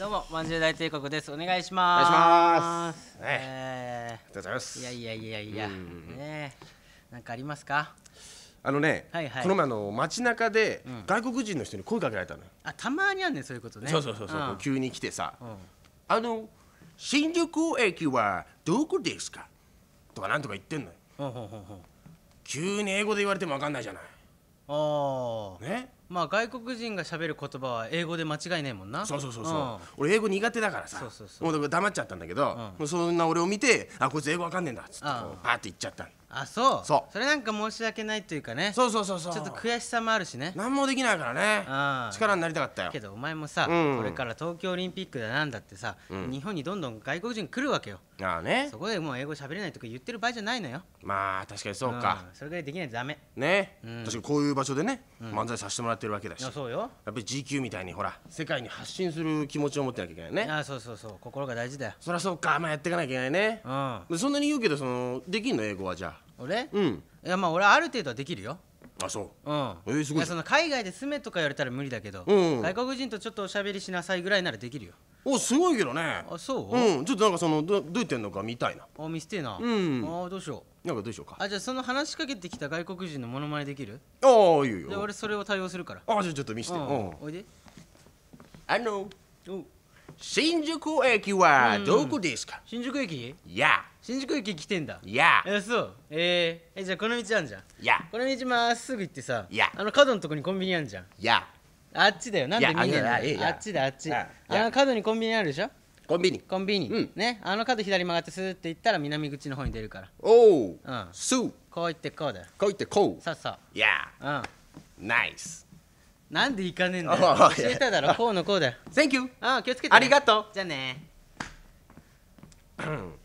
どうも、万寿大帝国です。お願いします。お願いします。ね、えありがとうございます。いやいやいやいや、ね、なんかありますか。あのね、この前の街中で外国人の人に声かけられたのあたまにあんねそういうことねそうそうそうそう、急に来てさ、あの新宿駅はどこですかとかなんとか言ってんのよ、急に英語で言われてもわかんないじゃないああまあ外国人が喋る言葉は英語で間違いないもんなそうそうそうそう、うん、俺英語苦手だからさそうそうそうもう黙っちゃったんだけど、うん、そんな俺を見てあこいつ英語わかんねえんだっつってパーって言っちゃったあそうそうそれなんか申し訳ないというかねそうそうそうそうちょっと悔しさもあるしね何もできないからねあ力になりたかったよけどお前もさ、うんうん、これから東京オリンピックだなんだってさ、うん、日本にどんどん外国人来るわけよああねそこでもう英語喋れないとか言ってる場合じゃないのよまあ確かにそうか、うん、それぐらいできないとダメね、うん、確かにこういう場所でね、漫才させてもらってるわけだしそうよやっぱり GQ みたいにほら世界に発信する気持ちを持ってなきゃいけないねああそうそうそう心が大事だよそりゃそうかまあやっていかなきゃいけないねうんそんなに言うけどそのできんの英語はじゃあ俺うんいやまあ俺ある程度はできるよあそううんえーすごいいやその海外で住めとか言われたら無理だけど、うんうん外国人とちょっとおしゃべりしなさいぐらいならできるよおすごいけどねあそう、うんちょっとなんかそのどどうやってんのか見たいなあ見せてえな、んあどうしようなんかどうしようかあじゃあその話しかけてきた外国人のモノマネできるああいいよで俺それを対応するからあじゃあちょっと見せてうんおいであのおう新宿駅はどこですか、新宿駅いや新宿駅来てんだいやそうえー、えじゃあこの道あんじゃんいやこの道まっすぐ行ってさいやあの角のとこにコンビニあんじゃんいやあっちだよなんで見えないあっちだあっちあの角にコンビニあるでしょコンビニコンビニ、うん、ねあの角左曲がってスーって行ったら南口の方に出るからおお、うん、スーこう行ってこうだこう行ってこうそうそういやうんナイスなんで行かねえんだよ教えただろこうのこうだよ Thank you ああ気をつけて、ありがとうじゃあね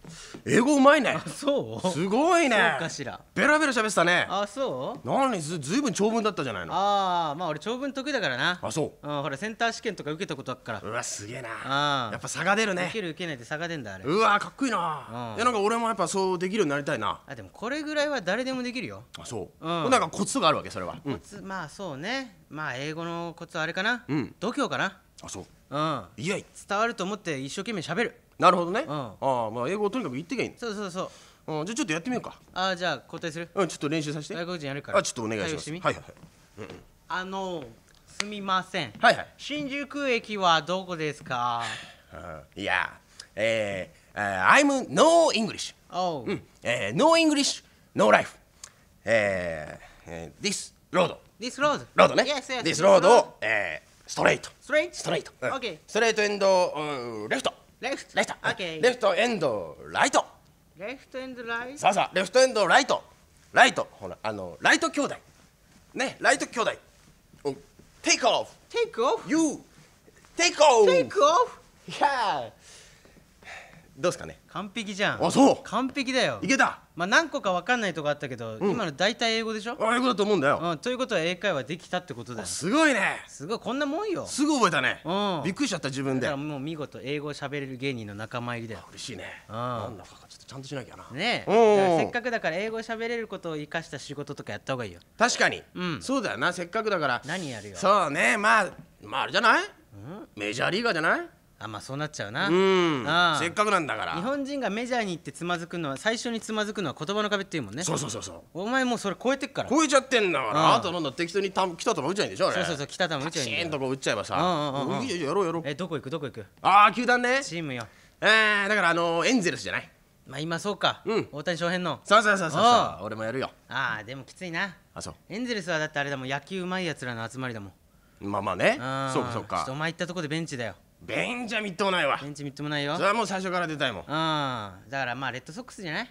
英語うまいねそうすごいねかしらベラベラ喋ってたねあそう何ずずいぶん長文だったじゃないのああまあ俺長文得意だからなあそううんほらセンター試験とか受けたことあっからうわすげえなあやっぱ差が出るね受ける受けないで差が出んだあれうわかっこいいな、うん、いやなんか俺もやっぱそうできるようになりたいなあでもこれぐらいは誰でもできるよあそう、うん、なんかコツとかあるわけそれはコツ、うん、まあそうねまあ英語のコツはあれかな、うん、度胸かなあそううんいや伝わると思って一生懸命喋るなるほどね、うん、ああまあ英語をとにかく言ってきゃいいそうそうそううん、じゃあちょっとやってみようかあじゃあ交代するうんちょっと練習させて外国人やるからあちょっとお願いしますはいはい、うんうん、あのすみませんはいはい新宿駅はどこですかいやえー、I'm no English oh、うんえー、no English no life えー、this road this road ロードね yes, yes, this road を、えー、ストレートストレートストレート、うん、OK ストレートエンド、うん、レフトレフトレフト、オッケー。レフトエンドライトレフトエンドライトさあさあレフトエンドライトライトほらあのライト兄弟ねライト兄弟 Take off Take off You Take off Take o f Yeah どうすかね完璧じゃんあそう完璧だよいけたまあ、何個か分かんないとこあったけど、うん今の大体英語でしょ、英語だと思うんだよ、うん、ということは英会話できたってことだよすごいねすごいこんなもんよすぐ覚えたね、びっくりしちゃった自分だでからもう見事英語をべれる芸人の仲間入りだよ嬉しいねなんだかちょっとちゃんとしなきゃな、ねえせっかくだから英語をべれることを生かした仕事とかやったほうがいいよ確かに、うんそうだよなせっかくだから何やるよそうねまあまああれじゃない、メジャーリーガーじゃないあまあそうなっちゃうなうんせっかくなんだから日本人がメジャーに行ってつまずくのは最初につまずくのは言葉の壁っていうもんねそうそうそうそうお前もうそれ超えてっから超えちゃってんだからあとどんだ適当にた来た球打っちゃいんでしょそうそうそう来た球打っちゃえんさ。よとこ打っちゃえばさいややろうやろうえどこ行くどこ行くああ球団ねチームよえー、だからあのエンゼルスじゃないまあ今そうか、うん、大谷翔平のそうそうそうそう俺もやるよああでもきついなあそうエンゼルスはだってあれだもん野球うまいやつらの集まりだもんまあまあねそうかそうかお前行ったとこでベンチだよベンジャみっともないわベンャミっともないよそれはもう最初から出たいもんうんだからまあレッドソックスじゃない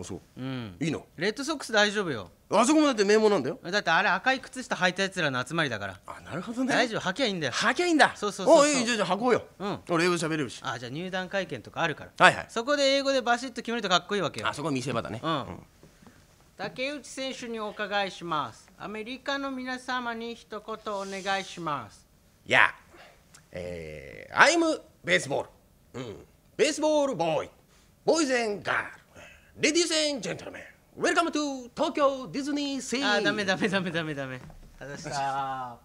あそううんいいのレッドソックス大丈夫よあそこもだって名門なんだよだってあれ赤い靴下履いたやつらの集まりだからあなるほどね大丈夫履きゃいいんだよ履きゃいいんだそうそうそうおいいじゃあ履こうようん俺英語喋れるしあじゃあ入団会見とかあるからはいはいそこで英語でバシッと決めるとかっこいいわけよあそこ見せ場だねうん、竹内選手にお伺いしますアメリカの皆様に一言お願いしますいやえー、アイムベースボール、うん、ベースボールボーイ、ボーイズエンガール、レディースエンジェントルメン、ウェルカムトゥ東京ディズニーシー。あ、ダメダメダメダメダメ。外した。